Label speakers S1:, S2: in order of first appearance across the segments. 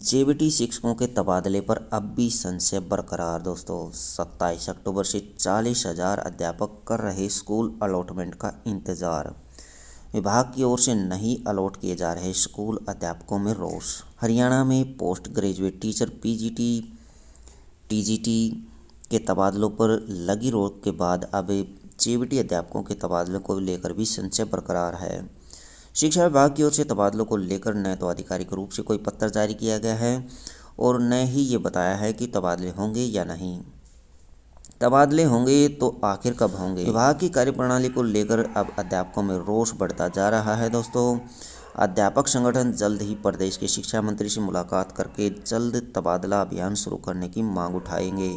S1: जे शिक्षकों के तबादले पर अब भी संशय बरकरार दोस्तों सत्ताईस अक्टूबर से चालीस हजार अध्यापक कर रहे स्कूल अलॉटमेंट का इंतजार विभाग की ओर से नहीं अलॉट किए जा रहे स्कूल अध्यापकों में रोष हरियाणा में post graduate teacher PGT TGT के तबादलों पर लगी रोक के बाद अब जे अध्यापकों के तबादलों को लेकर भी संशय बरकरार है शिक्षा विभाग की ओर से तबादलों को लेकर न तो आधिकारिक रूप से कोई पत्र जारी किया गया है और न ही ये बताया है कि तबादले होंगे या नहीं तबादले होंगे तो आखिर कब होंगे विभाग की कार्यप्रणाली को लेकर अब अध्यापकों में रोष बढ़ता जा रहा है दोस्तों अध्यापक संगठन जल्द ही प्रदेश के शिक्षा मंत्री से मुलाकात करके जल्द तबादला अभियान शुरू करने की मांग उठाएंगे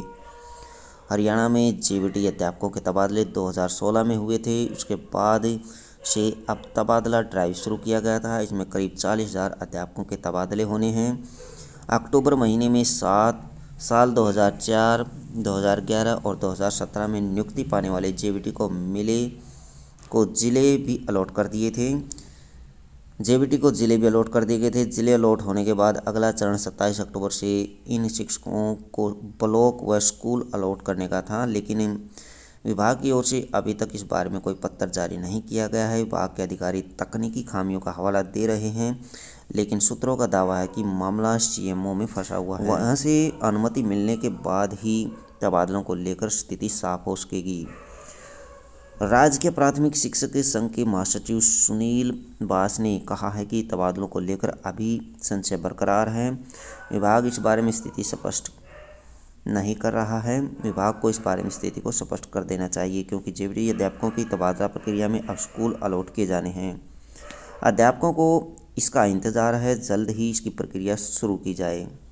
S1: हरियाणा में जेबीटी अध्यापकों के तबादले 2016 में हुए थे उसके बाद से अब तबादला ड्राइव शुरू किया गया था इसमें करीब चालीस हज़ार अध्यापकों के तबादले होने हैं अक्टूबर महीने में सात साल 2004, 2011 और 2017 में नियुक्ति पाने वाले जे को मिले को ज़िले भी अलॉट कर दिए थे जे को ज़िले भी अलॉट कर दिए गए थे ज़िले अलॉट होने के बाद अगला चरण 27 अक्टूबर से इन शिक्षकों को ब्लॉक व स्कूल अलॉट करने का था लेकिन विभाग की ओर से अभी तक इस बारे में कोई पत्र जारी नहीं किया गया है विभाग के अधिकारी तकनीकी खामियों का हवाला दे रहे हैं लेकिन सूत्रों का दावा है कि मामला सीएमओ में फंसा हुआ है वहाँ से अनुमति मिलने के बाद ही तबादलों को लेकर स्थिति साफ हो सकेगी राज्य के प्राथमिक शिक्षक संघ के महासचिव सुनील बास ने कहा है कि तबादलों को लेकर अभी संशय बरकरार है विभाग इस बारे में स्थिति स्पष्ट नहीं कर रहा है विभाग को इस बारे में स्थिति को स्पष्ट कर देना चाहिए क्योंकि जेबडी अध्यापकों की तबादला प्रक्रिया में अब स्कूल अलॉट किए जाने हैं अध्यापकों को इसका इंतज़ार है जल्द ही इसकी प्रक्रिया शुरू की जाए